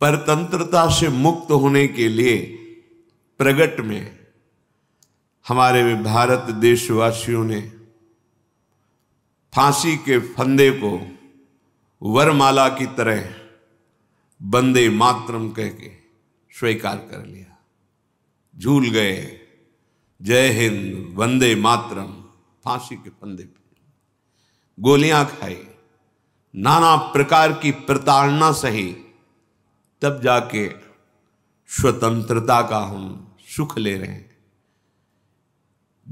परतंत्रता से मुक्त होने के लिए प्रगट में हमारे भारत देशवासियों ने फांसी के फंदे को वरमाला की तरह बंदे मातरम कह के स्वीकार कर लिया झूल गए जय हिंद वंदे मातरम फांसी के फंदे पे गोलियां खाई नाना प्रकार की प्रताड़ना सही तब जाके स्वतंत्रता का हम सुख ले रहे हैं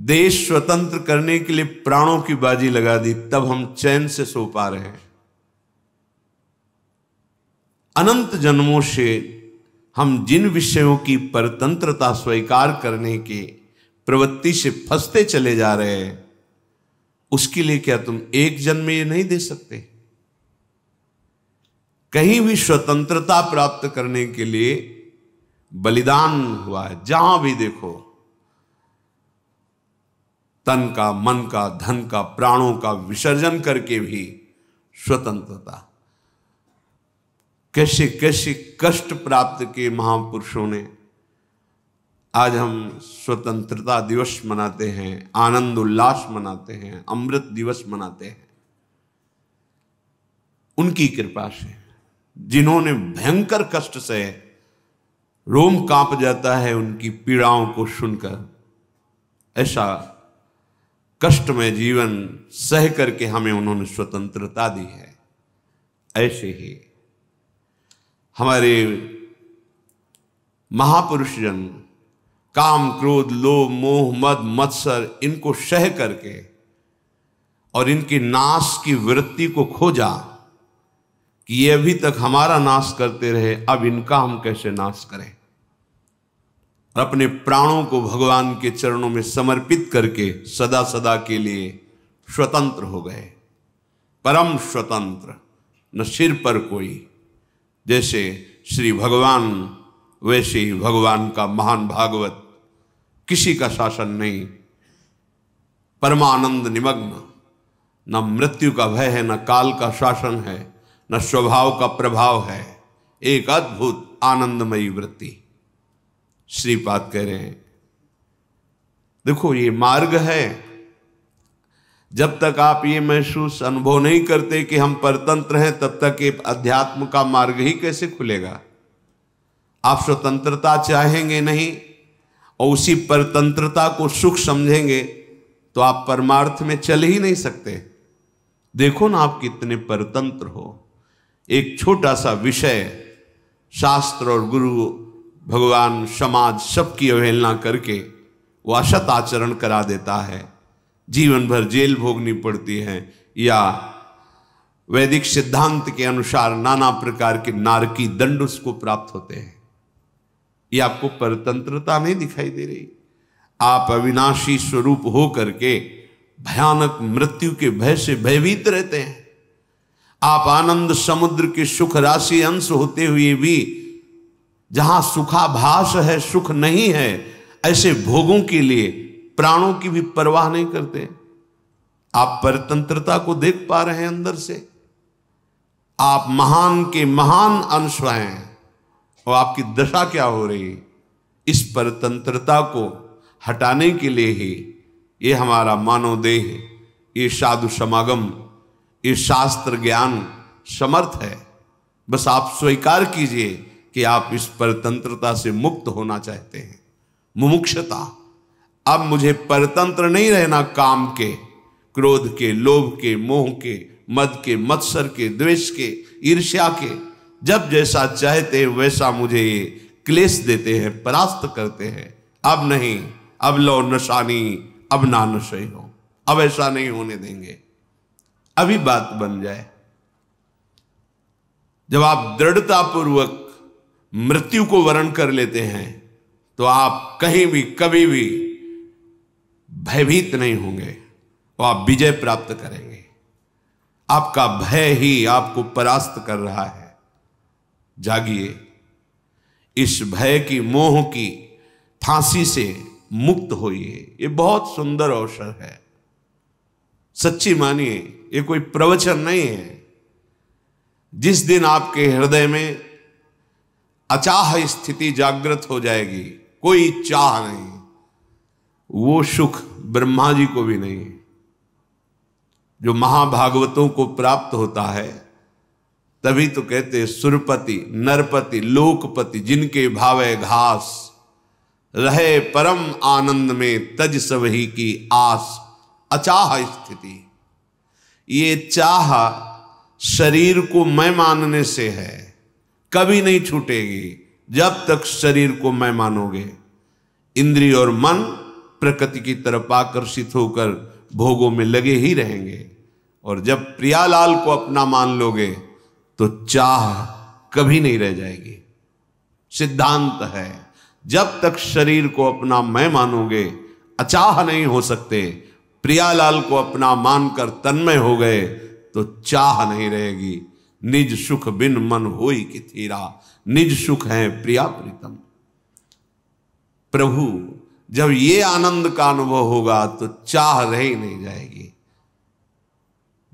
देश स्वतंत्र करने के लिए प्राणों की बाजी लगा दी तब हम चैन से सो पा रहे हैं अनंत जन्मों से हम जिन विषयों की परतंत्रता स्वीकार करने के प्रवृत्ति से फंसते चले जा रहे हैं उसके लिए क्या तुम एक जन्म ये नहीं दे सकते कहीं भी स्वतंत्रता प्राप्त करने के लिए बलिदान हुआ है जहां भी देखो तन का मन का धन का प्राणों का विसर्जन करके भी स्वतंत्रता कैसे कैसे कष्ट प्राप्त किए महापुरुषों ने आज हम स्वतंत्रता दिवस मनाते हैं आनंद उल्लास मनाते हैं अमृत दिवस मनाते हैं उनकी कृपा से जिन्होंने भयंकर कष्ट से रोम कांप जाता है उनकी पीड़ाओं को सुनकर ऐसा कष्ट में जीवन सह करके हमें उन्होंने स्वतंत्रता दी है ऐसे ही हमारे महापुरुषजन काम क्रोध लोभ मोह मद मत्सर इनको सह करके और इनके नाश की वृत्ति को खोजा कि ये अभी तक हमारा नाश करते रहे अब इनका हम कैसे नाश करें और अपने प्राणों को भगवान के चरणों में समर्पित करके सदा सदा के लिए स्वतंत्र हो गए परम स्वतंत्र न सिर पर कोई जैसे श्री भगवान वैसे ही भगवान का महान भागवत किसी का शासन नहीं परमानंद निमग्न न मृत्यु का भय है न काल का शासन है न स्वभाव का प्रभाव है एक अद्भुत आनंदमयी वृत्ति श्रीपाद कह रहे हैं देखो ये मार्ग है जब तक आप ये महसूस अनुभव नहीं करते कि हम परतंत्र हैं तब तक ये अध्यात्म का मार्ग ही कैसे खुलेगा आप स्वतंत्रता चाहेंगे नहीं और उसी परतंत्रता को सुख समझेंगे तो आप परमार्थ में चल ही नहीं सकते देखो ना आप कितने परतंत्र हो एक छोटा सा विषय शास्त्र और गुरु भगवान समाज सबकी अवहेलना करके वो असत आचरण करा देता है जीवन भर जेल भोगनी पड़ती है या वैदिक सिद्धांत के अनुसार नाना प्रकार के नारकी दंड उसको प्राप्त होते हैं ये आपको परतंत्रता नहीं दिखाई दे रही आप अविनाशी स्वरूप हो करके भयानक मृत्यु के भय से भयभीत रहते हैं आप आनंद समुद्र के सुख राशि अंश होते हुए भी जहां सुखाभास है सुख नहीं है ऐसे भोगों के लिए प्राणों की भी परवाह नहीं करते आप परतंत्रता को देख पा रहे हैं अंदर से आप महान के महान अंश हैं और आपकी दशा क्या हो रही इस परतंत्रता को हटाने के लिए ही ये हमारा मानव देह ये साधु समागम ये शास्त्र ज्ञान समर्थ है बस आप स्वीकार कीजिए कि आप इस परतंत्रता से मुक्त होना चाहते हैं मुमुक्षता अब मुझे परतंत्र नहीं रहना काम के क्रोध के लोभ के मोह के मद के मत्सर के द्वेष के ईर्ष्या के जब जैसा चाहते वैसा मुझे ये क्लेश देते हैं परास्त करते हैं अब नहीं अब लो नशानी अब ना नशे हो अब ऐसा नहीं होने देंगे अभी बात बन जाए जब आप दृढ़तापूर्वक मृत्यु को वरण कर लेते हैं तो आप कहीं भी कभी भी भयभीत नहीं होंगे और आप विजय प्राप्त करेंगे आपका भय ही आपको परास्त कर रहा है जागिए इस भय की मोह की फांसी से मुक्त होइए ये बहुत सुंदर अवसर है सच्ची मानिए ये कोई प्रवचन नहीं है जिस दिन आपके हृदय में अचाह स्थिति जागृत हो जाएगी कोई चाह नहीं वो सुख ब्रह्मा जी को भी नहीं जो महाभागवतों को प्राप्त होता है तभी तो कहते सुरपति नरपति लोकपति जिनके भावे घास रहे परम आनंद में तज सवही की आस अचाह स्थिति ये चाह शरीर को मैं मानने से है कभी नहीं छूटेगी जब तक शरीर को मैं मानोगे इंद्रिय और मन प्रकृति की तरफ आकर्षित होकर भोगों में लगे ही रहेंगे और जब प्रियालाल को अपना मान लोगे तो चाह कभी नहीं रह जाएगी सिद्धांत है जब तक शरीर को अपना मैं मानोगे अचाह नहीं हो सकते प्रियालाल को अपना मानकर तन्मय हो गए तो चाह नहीं रहेगी निज सुख बिन मन हो कि थीरा निज सुख है प्रिया प्रीतम प्रभु जब ये आनंद का अनुभव होगा तो चाह रही नहीं जाएगी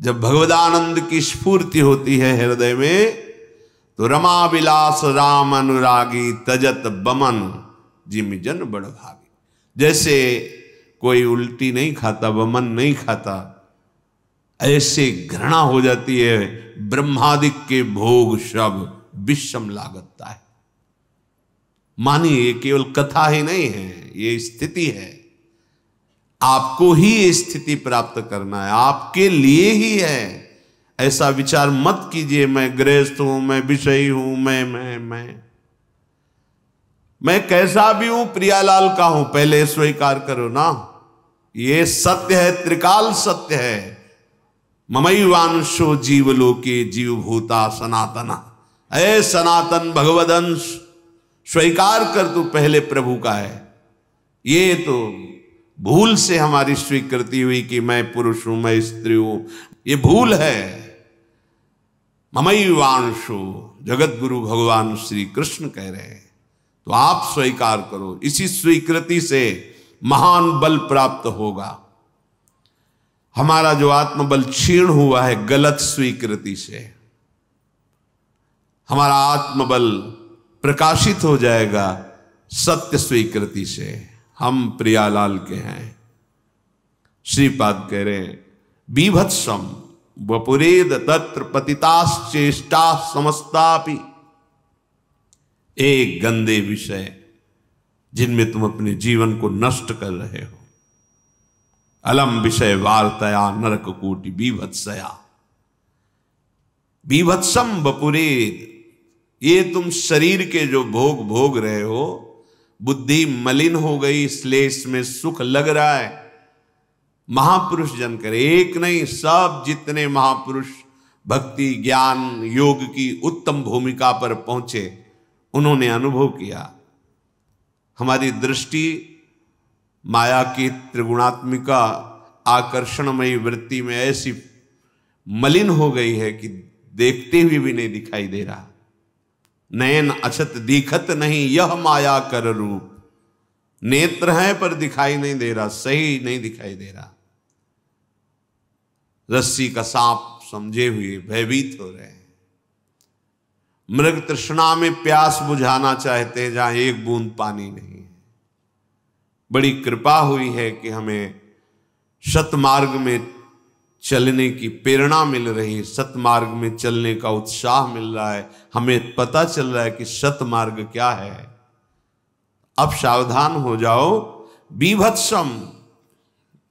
जब भगवदानंद की स्फूर्ति होती है हृदय में तो रमा विलास राम अनुरागी तजत बमन जिम जन बड़ भागी जैसे कोई उल्टी नहीं खाता वमन नहीं खाता ऐसे घृणा हो जाती है ब्रह्मादिक के भोग शब विषम लागतता है मानिए ये केवल कथा ही नहीं है ये स्थिति है आपको ही ये स्थिति प्राप्त करना है आपके लिए ही है ऐसा विचार मत कीजिए मैं गृहस्थ हूं मैं विषयी हूं मैं मैं मैं मैं कैसा भी हूं प्रियालाल का हूं पहले स्वीकार करो ना ये सत्य है त्रिकाल सत्य है ममई वांशो जीवलोके जीवभूता सनातन अय सनातन भगवदंश स्वीकार कर तू पहले प्रभु का है ये तो भूल से हमारी स्वीकृति हुई कि मैं पुरुष हूं मैं स्त्री हूं ये भूल है ममई वांशो जगत गुरु भगवान श्री कृष्ण कह रहे हैं तो आप स्वीकार करो इसी स्वीकृति से महान बल प्राप्त होगा हमारा जो आत्मबल क्षीण हुआ है गलत स्वीकृति से हमारा आत्मबल प्रकाशित हो जाएगा सत्य स्वीकृति से हम प्रियालाल के हैं श्रीपाद कह रहे हैं बीभत्सम वपुरेद तत्र पतिताश्चेष्टा समस्तापि एक गंदे विषय जिनमें तुम अपने जीवन को नष्ट कर रहे हो अलम विषय वार्तया नरक कोटि बीभत्सया बीभत्सम बपुरेद ये तुम शरीर के जो भोग भोग रहे हो बुद्धि मलिन हो गई इसलिए इसमें सुख लग रहा है महापुरुष जनकर एक नहीं सब जितने महापुरुष भक्ति ज्ञान योग की उत्तम भूमिका पर पहुंचे उन्होंने अनुभव किया हमारी दृष्टि माया की त्रिगुणात्मिका आकर्षणमयी वृत्ति में ऐसी मलिन हो गई है कि देखते हुए भी नहीं दिखाई दे रहा नयन अछत दिखत नहीं यह माया कर रूप नेत्र है पर दिखाई नहीं दे रहा सही नहीं दिखाई दे रहा रस्सी का सांप समझे हुए भयभीत हो रहे हैं मृग तृष्णा में प्यास बुझाना चाहते हैं जहां एक बूंद पानी नहीं है बड़ी कृपा हुई है कि हमें सतमार्ग में चलने की प्रेरणा मिल रही है सतमार्ग में चलने का उत्साह मिल रहा है हमें पता चल रहा है कि सतमार्ग क्या है अब सावधान हो जाओ बीभत्सम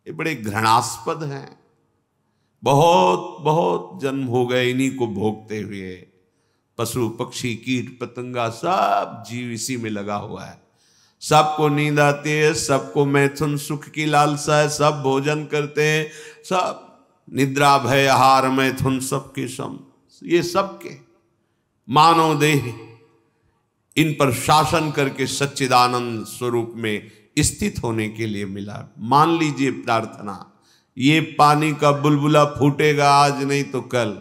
ये बड़े घृणास्पद हैं बहुत बहुत जन्म हो गए इन्हीं को भोगते हुए पशु पक्षी कीट पतंगा सब जीव इसी में लगा हुआ है सबको नींद आती है सबको मैथुन सुख की लालसा है सब भोजन करते हैं सब निद्रा भय हार मैथुन सबके सम ये सबके मानव देह इन पर शासन करके सच्चिदानंद स्वरूप में स्थित होने के लिए मिला मान लीजिए प्रार्थना ये पानी का बुलबुला फूटेगा आज नहीं तो कल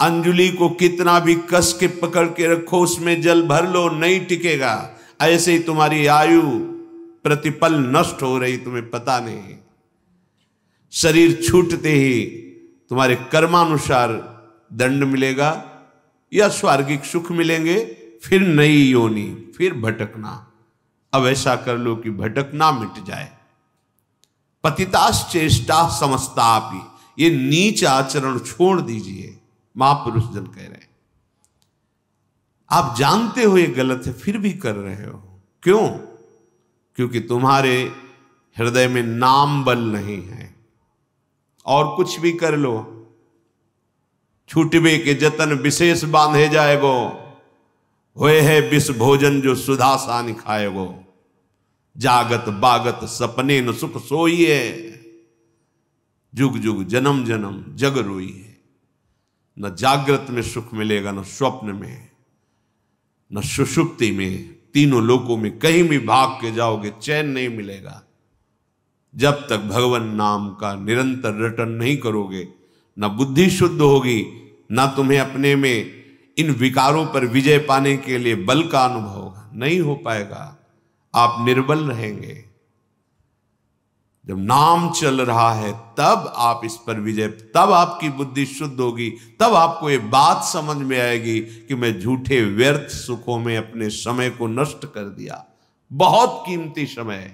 अंजुली को कितना भी कस के पकड़ के रखो उसमें जल भर लो नहीं टिकेगा ऐसे ही तुम्हारी आयु प्रतिपल नष्ट हो रही तुम्हें पता नहीं शरीर छूटते ही तुम्हारे कर्मानुसार दंड मिलेगा या स्वर्गिक सुख मिलेंगे फिर नई योनी फिर भटकना अब ऐसा कर लो कि भटकना मिट जाए पतिताश चेष्टा समस्ता ये नीच आचरण छोड़ दीजिए महापुरुष जन कह रहे हैं आप जानते हो ये गलत है फिर भी कर रहे हो क्यों क्योंकि तुम्हारे हृदय में नाम बल नहीं है और कुछ भी कर लो छूटबे के जतन विशेष बांधे जाए वो हुए है विष भोजन जो सुधा सा खाए जागत बागत सपने न सुख सोई है जुग जुग जन्म जन्म जग रोई है न जागृत में सुख मिलेगा न स्वप्न में न सुषुप्ति में तीनों लोकों में कहीं भी भाग के जाओगे चैन नहीं मिलेगा जब तक भगवान नाम का निरंतर रटन नहीं करोगे न बुद्धि शुद्ध होगी न तुम्हें अपने में इन विकारों पर विजय पाने के लिए बल का अनुभव नहीं हो पाएगा आप निर्बल रहेंगे जब नाम चल रहा है तब आप इस पर विजय तब आपकी बुद्धि शुद्ध होगी तब आपको ये बात समझ में आएगी कि मैं झूठे व्यर्थ सुखों में अपने समय को नष्ट कर दिया बहुत कीमती समय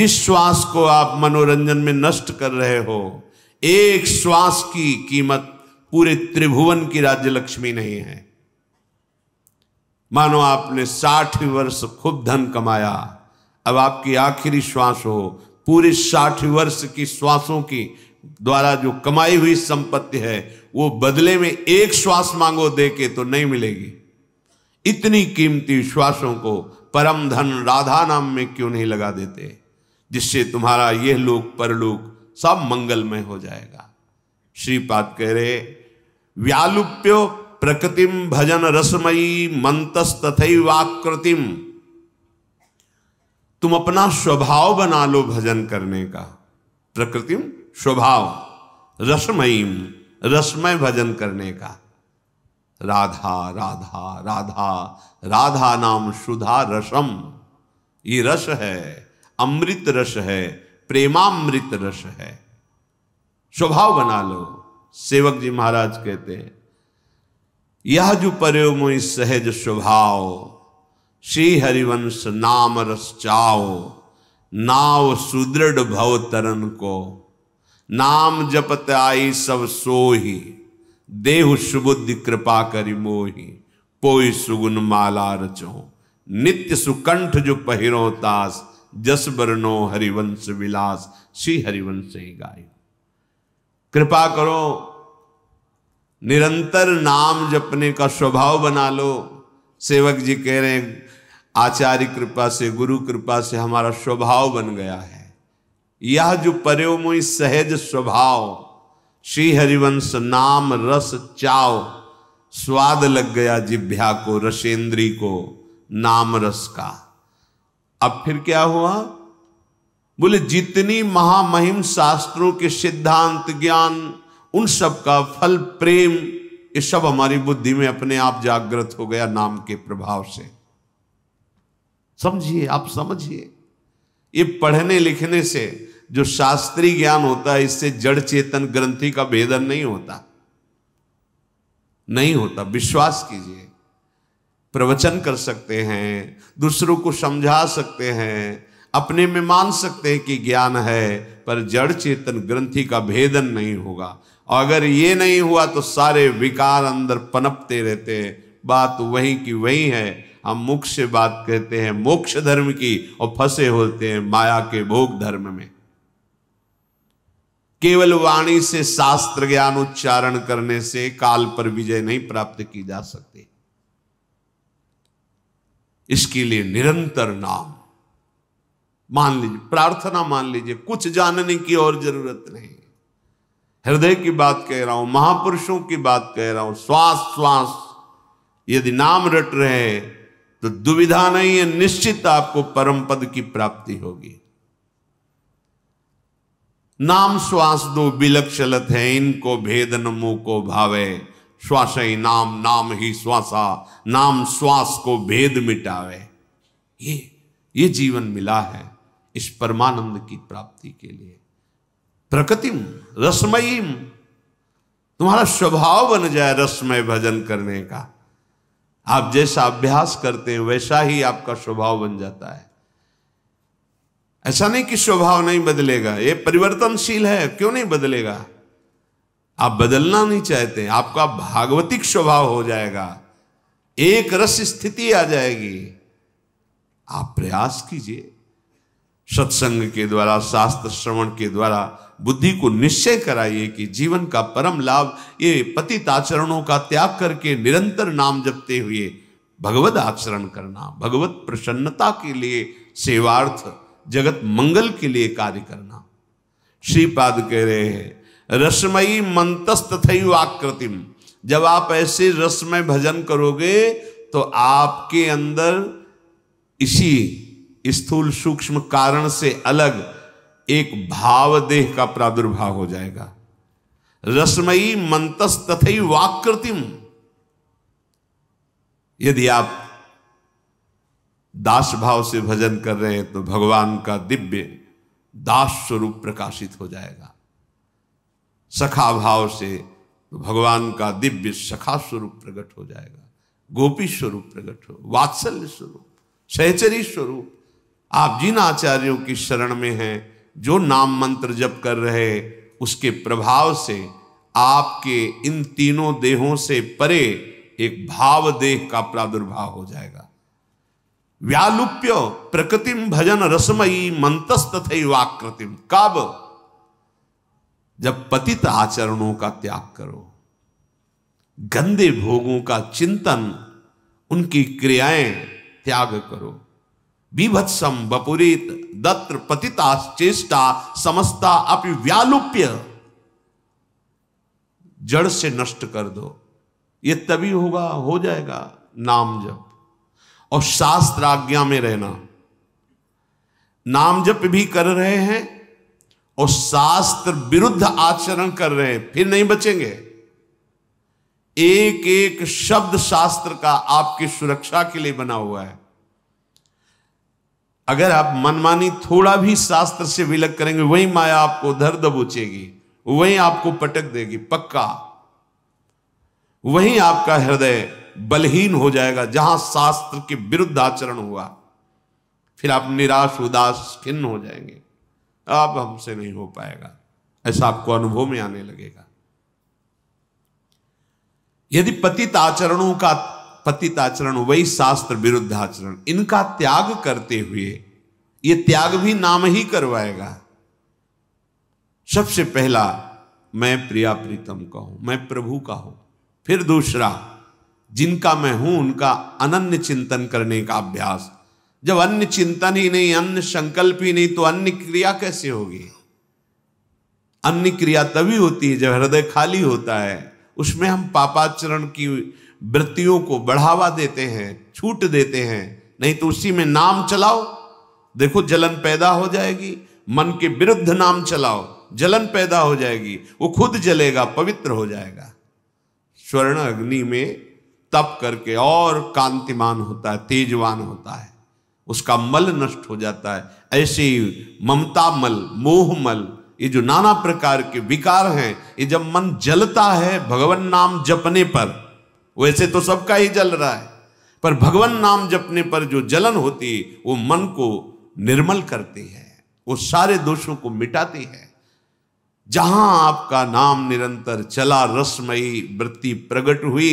जिस श्वास को आप मनोरंजन में नष्ट कर रहे हो एक श्वास की कीमत पूरे त्रिभुवन की राज्य लक्ष्मी नहीं है मानो आपने साठ वर्ष खूब धन कमाया अब आपकी आखिरी श्वास हो पूरे साठ वर्ष की श्वासों की द्वारा जो कमाई हुई संपत्ति है वो बदले में एक श्वास मांगो दे के तो नहीं मिलेगी इतनी कीमती श्वासों को परम धन राधा नाम में क्यों नहीं लगा देते जिससे तुम्हारा यह लोक परलोक सब मंगलमय हो जाएगा श्रीपाद कह रहे व्यालुप्यो प्रकृतिम भजन रसमयी मंतस वाकृतिम तुम अपना स्वभाव बना लो भजन करने का प्रकृति स्वभाव रसमयी रसमय भजन करने का राधा राधा राधा राधा नाम सुधा रसम ये रस है अमृत रस है प्रेमामृत रस है स्वभाव बना लो सेवक जी महाराज कहते हैं यह जो पर्यो मोई सहज स्वभाव श्री हरिवंश नाम रस चाओ नाव सुदृढ़ भव तरन को नाम जपत आई सब सोही देहु सुबुद्धि कृपा करि मोही पोई सुगुन माला रचो नित्य सुकंठ जो पहिरो तास जस बरनो हरिवंश विलास श्री हरिवंश ही गाय कृपा करो निरंतर नाम जपने का स्वभाव बना लो सेवक जी कह रहे हैं आचार्य कृपा से गुरु कृपा से हमारा स्वभाव बन गया है यह जो परेमोई सहज स्वभाव श्री हरिवंश नाम रस चाव स्वाद लग गया जिभ्या को रसेंद्री को नाम रस का अब फिर क्या हुआ बोले जितनी महामहिम शास्त्रों के सिद्धांत ज्ञान उन सब का फल प्रेम ये सब हमारी बुद्धि में अपने आप जागृत हो गया नाम के प्रभाव से समझिए आप समझिए ये पढ़ने लिखने से जो शास्त्रीय ज्ञान होता है इससे जड़ चेतन ग्रंथि का भेदन नहीं होता नहीं होता विश्वास कीजिए प्रवचन कर सकते हैं दूसरों को समझा सकते हैं अपने में मान सकते हैं कि ज्ञान है पर जड़ चेतन ग्रंथि का भेदन नहीं होगा और अगर ये नहीं हुआ तो सारे विकार अंदर पनपते रहते हैं बात वही की वही है हम मोक्ष से बात कहते हैं मोक्ष धर्म की और फंसे होते हैं माया के भोग धर्म में केवल वाणी से शास्त्र ज्ञान उच्चारण करने से काल पर विजय नहीं प्राप्त की जा सकती इसके लिए निरंतर नाम मान लीजिए प्रार्थना मान लीजिए कुछ जानने की और जरूरत नहीं हृदय की बात कह रहा हूं महापुरुषों की बात कह रहा हूं श्वास श्वास यदि नाम रट रहे तो दुविधा नहीं है निश्चित आपको परम पद की प्राप्ति होगी नाम श्वास दो विलक्षलत है इनको भेद नमो को भावे श्वास ही नाम नाम ही श्वासा नाम श्वास को भेद मिटावे ये ये जीवन मिला है इस परमानंद की प्राप्ति के लिए प्रकृतिम रसमयीम तुम्हारा स्वभाव बन जाए रसमय भजन करने का आप जैसा अभ्यास करते हैं वैसा ही आपका स्वभाव बन जाता है ऐसा नहीं कि स्वभाव नहीं बदलेगा ये परिवर्तनशील है क्यों नहीं बदलेगा आप बदलना नहीं चाहते आपका भागवतिक स्वभाव हो जाएगा एक रस स्थिति आ जाएगी आप प्रयास कीजिए सत्संग के द्वारा शास्त्र श्रवण के द्वारा बुद्धि को निश्चय कराइए कि जीवन का परम लाभ ये पतित आचरणों का त्याग करके निरंतर नाम जपते हुए भगवत आचरण करना भगवत प्रसन्नता के लिए सेवार्थ जगत मंगल के लिए कार्य करना श्रीपाद कह रहे हैं रसमयी मंतस तथैवाकृतिम जब आप ऐसे रसमय भजन करोगे तो आपके अंदर इसी स्थूल सूक्ष्म कारण से अलग एक भाव देह का प्रादुर्भाव हो जाएगा रसमयी मंतस तथई वाकृतिम यदि आप दास भाव से भजन कर रहे हैं तो भगवान का दिव्य दास स्वरूप प्रकाशित हो जाएगा सखा भाव से तो भगवान का दिव्य सखा स्वरूप प्रकट हो जाएगा गोपी स्वरूप प्रकट हो वात्सल्य स्वरूप सहचरी स्वरूप आप जिन आचार्यों की शरण में हैं जो नाम मंत्र जप कर रहे उसके प्रभाव से आपके इन तीनों देहों से परे एक भाव देह का प्रादुर्भाव हो जाएगा व्यालुप्य प्रकृतिम भजन रसमयी मंतस तथे वाकृतिम कब जब पतित आचरणों का त्याग करो गंदे भोगों का चिंतन उनकी क्रियाएं त्याग करो बीभत्सम बपुरीत दत्र पतिता चेष्टा समस्ता अपि व्यालुप्य जड़ से नष्ट कर दो ये तभी होगा हो जाएगा नाम जप और शास्त्र आज्ञा में रहना नाम जप भी कर रहे हैं और शास्त्र विरुद्ध आचरण कर रहे हैं फिर नहीं बचेंगे एक एक शब्द शास्त्र का आपकी सुरक्षा के लिए बना हुआ है अगर आप मनमानी थोड़ा भी शास्त्र से विलग करेंगे वही माया आपको धर दबोचेगी वही आपको पटक देगी पक्का वही आपका हृदय बलहीन हो जाएगा जहां शास्त्र के विरुद्ध आचरण हुआ फिर आप निराश उदास खिन्न हो जाएंगे आप हमसे नहीं हो पाएगा ऐसा आपको अनुभव में आने लगेगा यदि पतित आचरणों का पतित आचरण वही शास्त्र विरुद्ध आचरण इनका त्याग करते हुए ये त्याग भी नाम ही करवाएगा सबसे पहला मैं प्रिया प्रीतम का हूं मैं प्रभु का हूं फिर दूसरा जिनका मैं हूं उनका अनन्य चिंतन करने का अभ्यास जब अन्य चिंतन ही नहीं अन्य संकल्प ही नहीं तो अन्य क्रिया कैसे होगी अन्य क्रिया तभी होती है जब हृदय खाली होता है उसमें हम पापाचरण की वृत्तियों को बढ़ावा देते हैं छूट देते हैं नहीं तो उसी में नाम चलाओ देखो जलन पैदा हो जाएगी मन के विरुद्ध नाम चलाओ जलन पैदा हो जाएगी वो खुद जलेगा पवित्र हो जाएगा स्वर्ण अग्नि में तप करके और कांतिमान होता है तेजवान होता है उसका मल नष्ट हो जाता है ऐसे ही ममता मल मोह मल ये जो नाना प्रकार के विकार हैं ये जब मन जलता है भगवान नाम जपने पर वैसे तो सबका ही जल रहा है पर भगवान नाम जपने पर जो जलन होती है वो मन को निर्मल करती है वो सारे दोषों को मिटाती है जहां आपका नाम निरंतर चला रसमयी वृत्ति प्रकट हुई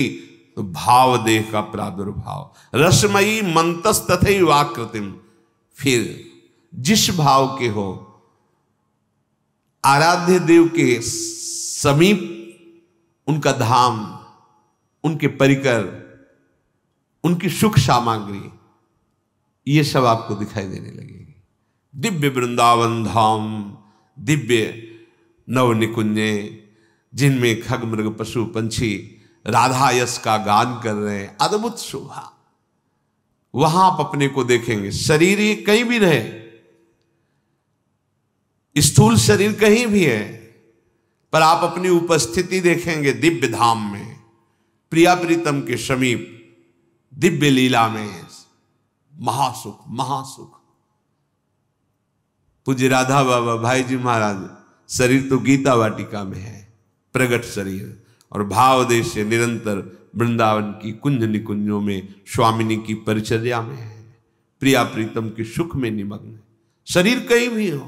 तो भाव देह का प्रादुर्भाव रसमयी मंतस तथे वाकृतिम फिर जिस भाव के हो आराध्य देव के समीप उनका धाम उनके परिकर उनकी सुख सामग्री ये सब आपको दिखाई देने लगेगी दिव्य वृंदावन धाम दिव्य नव निकुंज जिनमें खग मृग पशु पंछी राधा यश का गान कर रहे हैं अद्भुत शोभा वहां आप अपने को देखेंगे शरीर ही कहीं भी रहे स्थूल शरीर कहीं भी है पर आप अपनी उपस्थिति देखेंगे दिव्य धाम में प्रिया प्रीतम के समीप दिव्य लीला में महासुख महासुख पूज्य राधा बाबा भाई जी महाराज शरीर तो गीता वाटिका में है प्रगट शरीर और भाव देश से निरंतर वृंदावन की कुंज निकुंजों में स्वामिनी की परिचर्या में है प्रिया प्रीतम के सुख में निमग्न है शरीर कहीं भी हो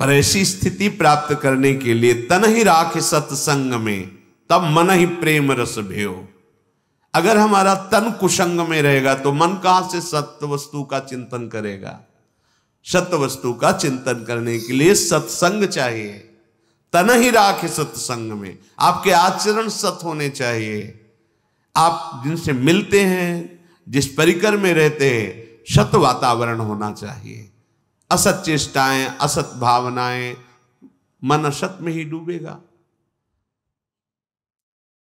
पर ऐसी स्थिति प्राप्त करने के लिए तन ही राख सत्संग में तब मन ही प्रेम रस भयो अगर हमारा तन कुशंग में रहेगा तो मन कहां से सत्य वस्तु का चिंतन करेगा सत्य वस्तु का चिंतन करने के लिए सत्संग चाहिए तन ही राख सत्संग में आपके आचरण सत होने चाहिए आप जिनसे मिलते हैं जिस परिकर में रहते हैं सत वातावरण होना चाहिए असत चेष्टाएं असत भावनाएं मन असत में ही डूबेगा